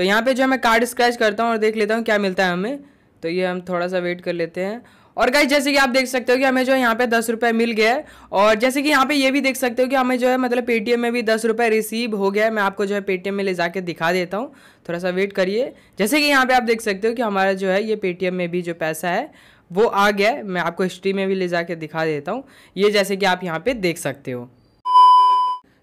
तो यहाँ पे जो है मैं कार्ड स्क्रैच करता हूँ और देख लेता हूँ क्या मिलता है हमें तो ये हम थोड़ा सा वेट कर लेते हैं और गाइज जैसे कि आप देख सकते हो कि हमें जो है यहाँ पे दस रुपये मिल गया है और जैसे कि यहाँ पे ये भी देख सकते हो कि हमें जो है मतलब पेटीएम में भी दस रुपये रिसीव हो गया है मैं आपको जो है पेटीएम में ले जाके दिखा देता हूँ थोड़ा सा वेट करिए जैसे कि यहाँ पे आप देख सकते हो कि हमारा जो है ये पेटीएम में भी जो पैसा है वो आ गया है मैं आपको हिस्ट्री में भी ले जाके दिखा देता हूँ ये जैसे कि आप यहाँ पर देख सकते हो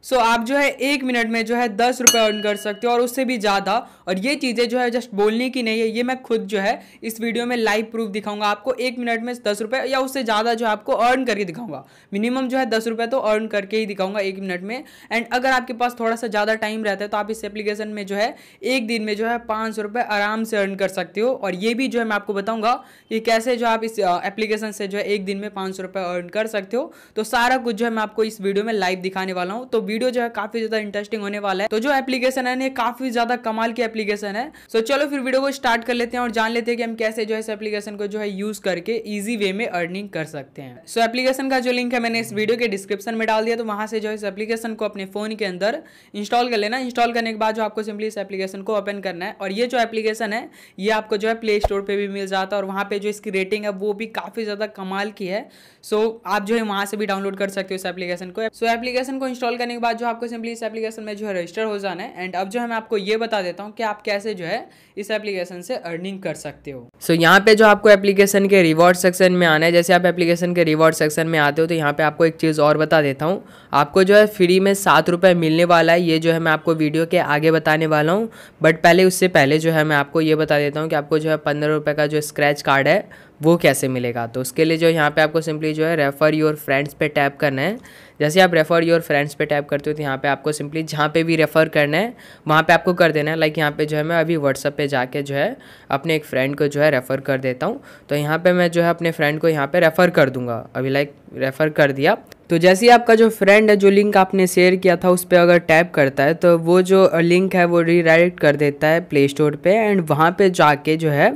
सो so, आप जो है एक मिनट में जो है दस रुपये अर्न कर सकते हो और उससे भी ज़्यादा और ये चीज़ें जो है जस्ट बोलने की नहीं है ये मैं खुद जो है इस वीडियो में लाइव प्रूफ दिखाऊंगा आपको एक मिनट में दस रुपये या उससे ज़्यादा जो है आपको अर्न करके दिखाऊंगा मिनिमम जो है दस रुपये तो अर्न करके ही दिखाऊंगा एक मिनट में एंड अगर आपके पास थोड़ा सा ज़्यादा टाइम रहता है तो आप इस एप्लीकेशन में जो है एक दिन में जो है पाँच आराम से अर्न कर सकते हो और ये भी जो है मैं आपको बताऊँगा कि कैसे जो आप इस एप्लीकेशन से जो है एक दिन में पाँच अर्न कर सकते हो तो सारा कुछ जो है मैं आपको इस वीडियो में लाइव दिखाने वाला हूँ तो वीडियो जो है काफी ज्यादा इंटरेस्टिंग होने वाला है तो जो एप्लीकेशन है काफी ज्यादा कमाल की एप्लीकेशन है सो चलो फिर वीडियो को स्टार्ट कर लेते हैं और जान लेते हैं कि हम कैसे जो है इस एप्लीकेशन को जो है यूज करके इजी वे में अर्निंग कर सकते हैं सो एप्लीकेशन का जो लिंक है मैंने इस वीडियो के डिस्क्रिप्शन में डाल दिया तो वहां से जो है इस एप्लीकेशन को अपने फोन के अंदर इंस्टॉल कर लेना इंस्टॉल करने के बाद जो आपको सिंपली इस एप्लीकेशन को ओपन करना है और ये जो एप्लीकेशन है ये आपको जो है प्ले स्टोर पर भी मिल जाता है और वहां पर जो इसकी रेटिंग है वो भी काफ़ी ज़्यादा कमाल की है सो आप जो है वहां से भी डाउनलोड कर सकते हो इस एप्लीकेशन को सो एप्लीकेशन को इंस्टॉल करने के बाद जो आपको सिंपली इस एप्लीकेशन में जो है रजिस्टर हो जाना है एंड अब जो है मैं आपको ये बता देता हूँ कि आप कैसे जो है इस एप्लीकेशन से अर्निंग कर सकते हो सो so, यहाँ पे जो आपको एप्लीकेशन के रिवॉर्ड सेक्शन में आना है जैसे आप एप्लीकेशन के रिवॉर्ड सेक्शन में आते हो तो यहाँ पे आपको एक चीज़ और बता देता हूँ आपको जो है फ्री में सात रुपये मिलने वाला है ये जो है मैं आपको वीडियो के आगे बताने वाला हूँ बट पहले उससे पहले जो है मैं आपको ये बता देता हूँ कि आपको जो है पंद्रह का जो स्क्रैच कार्ड है वो कैसे मिलेगा तो उसके लिए जो यहाँ पे आपको सिंपली जो है रेफ़र योर फ्रेंड्स पे टैप करना है जैसे आप रेफ़र योर फ्रेंड्स पे टैप करते हो तो यहाँ पे आपको सिंपली जहाँ पे भी रेफ़र करना है वहाँ पे आपको कर देना है लाइक यहाँ पे जो है मैं अभी व्हाट्सअप पे जाके जो है अपने एक फ्रेंड को जो है रेफ़र कर देता हूँ तो यहाँ पर मैं जो है अपने फ्रेंड को यहाँ पर रेफ़र कर दूँगा अभी लाइक रेफ़र कर दिया तो जैसे ही आपका जो फ्रेंड है जो लिंक आपने शेयर किया था उस पर अगर टैप करता है तो वो जो लिंक है वो रीडायरेक्ट कर देता है प्ले स्टोर पर एंड वहाँ पर जाके जो है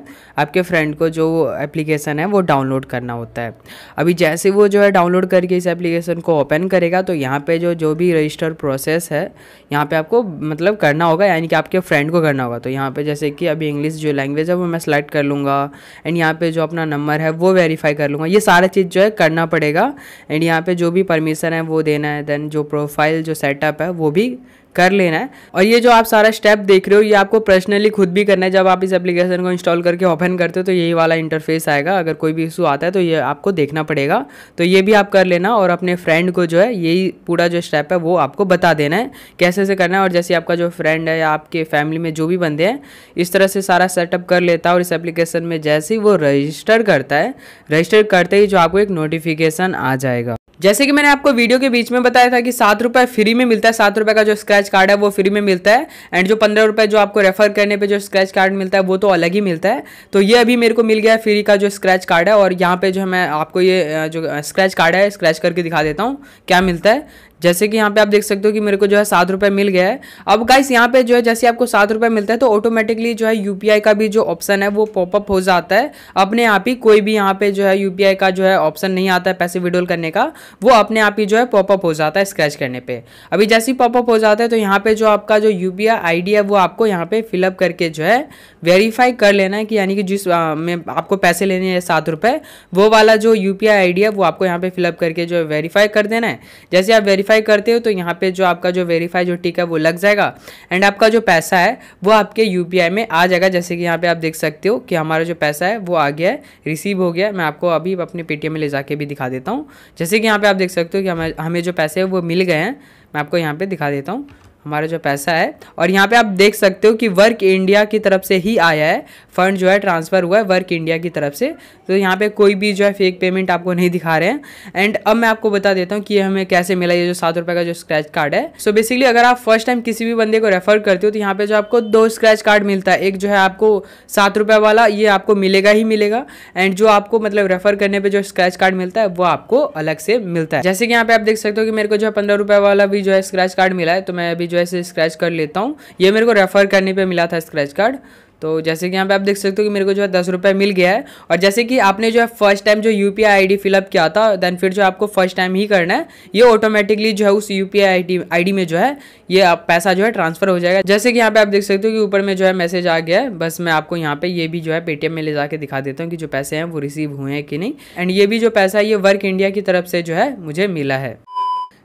आपके फ्रेंड को जो एप्लीकेशन है वो डाउनलोड करना होता है अभी जैसे वो जो है डाउनलोड करके इस एप्लीकेशन को ओपन करेगा तो यहाँ पर जो जो भी रजिस्टर प्रोसेस है यहाँ पर आपको मतलब करना होगा यानी कि आपके फ्रेंड को करना होगा तो यहाँ पर जैसे कि अभी इंग्लिश जो लैंग्वेज है वो मैं सेलेक्ट कर लूँगा एंड यहाँ पर जो अपना नंबर है वो वेरीफाई कर लूँगा ये सारा चीज़ जो है करना पड़ेगा एंड यहाँ पर जो भी भी परमिशन है वो देना है देन जो प्रोफाइल जो सेटअप है वो भी कर लेना है और ये जो आप सारा स्टेप देख रहे हो ये आपको पर्सनली खुद भी करना है जब आप इस एप्लीकेशन को इंस्टॉल करके ओपन करते हो तो यही वाला इंटरफेस आएगा अगर कोई भी इशू आता है तो ये आपको देखना पड़ेगा तो ये भी आप कर लेना और अपने फ्रेंड को जो है यही पूरा जो स्टेप है वो आपको बता देना है कैसे से करना है और जैसे आपका जो फ्रेंड है या आपके फैमिली में जो भी बंदे हैं इस तरह से सारा सेटअप कर लेता है और इस एप्लीकेशन में जैसे ही वो रजिस्टर करता है रजिस्टर करते ही जो आपको एक नोटिफिकेशन आ जाएगा जैसे कि मैंने आपको वीडियो के बीच में बताया था कि सात रुपये फ्री में मिलता है सात रुपये का जो स्क्रैच कार्ड है वो फ्री में मिलता है एंड जो पंद्रह रुपये जो आपको रेफर करने पे जो स्क्रैच कार्ड मिलता है वो तो अलग ही मिलता है तो ये अभी मेरे को मिल गया है फ्री का जो स्क्रैच कार्ड है और यहाँ पे जो है मैं आपको ये जो स्क्रैच कार्ड है स्क्रैच करके दिखा देता हूँ क्या मिलता है जैसे कि यहाँ पे आप देख सकते हो कि मेरे को जो है सात रुपये मिल गया है अब गाइस यहाँ पे जो है जैसे आपको सात रुपये मिलता है तो ऑटोमेटिकली जो है यूपीआई का भी जो ऑप्शन है वो पॉपअप हो जाता है अपने आप ही कोई भी यहाँ पे जो है यूपीआई का जो है ऑप्शन नहीं आता है पैसे विड्रोल करने का वो अपने आप ही जो है पॉपअप हो जाता है स्क्रैच करने पर अभी जैसे ही पॉपअप हो जाता है तो यहाँ पर जो आपका जो यू पी है वो आपको यहाँ पर फिलअप करके जो है वेरीफाई कर लेना है कि यानी कि जिस में आपको पैसे लेने हैं सात रुपये वो वाला जो यू पी है वो आपको यहाँ पर फिलअप करके जो है वेरीफाई कर देना है जैसे आप वेरीफाई वेरीफाई करते हो तो यहाँ पे जो आपका जो वेरीफाई जो टिक है वो लग जाएगा एंड आपका जो पैसा है वो आपके यू में आ जाएगा जैसे कि यहाँ पे आप देख सकते हो कि हमारा जो पैसा है वो आ गया है रिसीव हो गया मैं आपको अभी अपने पेटीएम में ले जाके भी दिखा देता हूँ जैसे कि यहाँ पर आप देख सकते हो कि हमें जो पैसे हैं वो मिल गए हैं मैं आपको यहाँ पे दिखा देता हूँ हमारा जो पैसा है और यहाँ पे आप देख सकते हो कि वर्क इंडिया की तरफ से ही आया है फंड जो है ट्रांसफ़र हुआ है वर्क इंडिया की तरफ से तो यहाँ पे कोई भी जो है फेक पेमेंट आपको नहीं दिखा रहे हैं एंड अब मैं आपको बता देता हूँ कि हमें कैसे मिला ये जो सात रुपये का जो स्क्रैच कार्ड है सो so बेसिकली अगर आप फर्स्ट टाइम किसी भी बंदे को रेफर करते हो तो यहाँ पर जो आपको दो स्क्रैच कार्ड मिलता है एक जो है आपको सात रुपये वाला ये आपको मिलेगा ही मिलेगा एंड जो आपको मतलब रेफर करने पर जो स्क्रैच कार्ड मिलता है वो आपको अलग से मिलता है जैसे कि यहाँ पे आप देख सकते हो कि मेरे को जो है पंद्रह वाला भी जो है स्क्रैच कार्ड मिला है तो मैं अभी जो है स्क्रैच कर लेता हूँ ये मेरे को रेफ़र करने पर मिला था स्क्रैच कार्ड तो जैसे कि यहाँ पे आप देख सकते हो कि मेरे को जो है दस रुपये मिल गया है और जैसे कि आपने जो है फर्स्ट टाइम जो यू पी आई फिलअप किया था देन फिर जो आपको फर्स्ट टाइम ही करना है ये ऑटोमेटिकली जो है उस यू पी आई में जो है ये आप पैसा जो है ट्रांसफर हो जाएगा जैसे कि यहाँ पे आप देख सकते हो कि ऊपर में जो है मैसेज आ गया है बस मैं आपको यहाँ पे ये भी जो है पेटीएम में ले जाके दिखा देता हूँ कि जो पैसे हैं वो रिसीव हुए हैं कि नहीं एंड ये भी जो पैसा है ये वर्क इंडिया की तरफ से जो है मुझे मिला है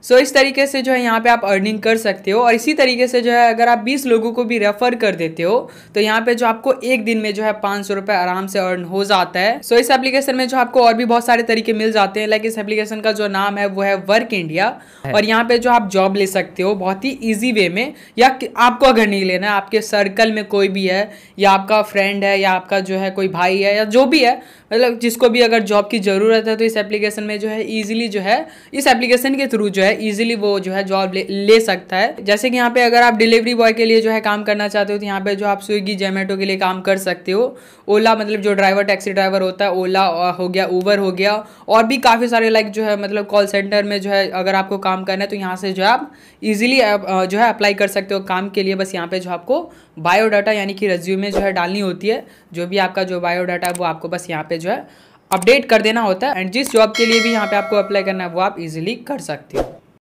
सो so, इस तरीके से जो है यहाँ पे आप अर्निंग कर सकते हो और इसी तरीके से जो है अगर आप 20 लोगों को भी रेफर कर देते हो तो यहाँ पे जो आपको एक दिन में जो है पाँच सौ रुपये आराम से अर्न हो जाता है सो so, इस एप्लीकेशन में जो आपको और भी बहुत सारे तरीके मिल जाते हैं लाइक इस एप्लीकेशन का जो नाम है वो है वर्क इंडिया और यहाँ पे जो आप जॉब ले सकते हो बहुत ही ईजी वे में या आपको अगर नहीं लेना है आपके सर्कल में कोई भी है या आपका फ्रेंड है या आपका जो है कोई भाई है या जो भी है मतलब जिसको भी अगर जॉब की ज़रूरत है तो इस एप्लीकेशन में जो है ईजिली जो है इस एप्लीकेशन के थ्रू जो है है इजिली वो जो है जॉब ले, ले सकता है जैसे कि यहाँ पे अगर आप डिलीवरी बॉय के लिए जो है काम करना चाहते हो तो यहाँ पे जो आप स्विगी जोमेटो के लिए काम कर सकते हो ओला मतलब जो ड्राइवर टैक्सी ड्राइवर होता है ओला हो गया ऊबर हो गया और भी काफ़ी सारे लाइक जो है मतलब कॉल सेंटर में जो है अगर आपको काम करना है तो यहाँ से जो है आप ईजिली जो है अप्लाई कर सकते हो काम के लिए बस यहाँ पे जो आपको बायोडाटा यानी कि रेज्यूमे जो है डालनी होती है जो भी आपका जो बायोडाटा है वो आपको बस यहाँ पे जो है अपडेट कर देना होता है एंड जिस जॉब के लिए भी यहाँ पे आपको अप्लाई करना है वो आप इजीली कर सकते हो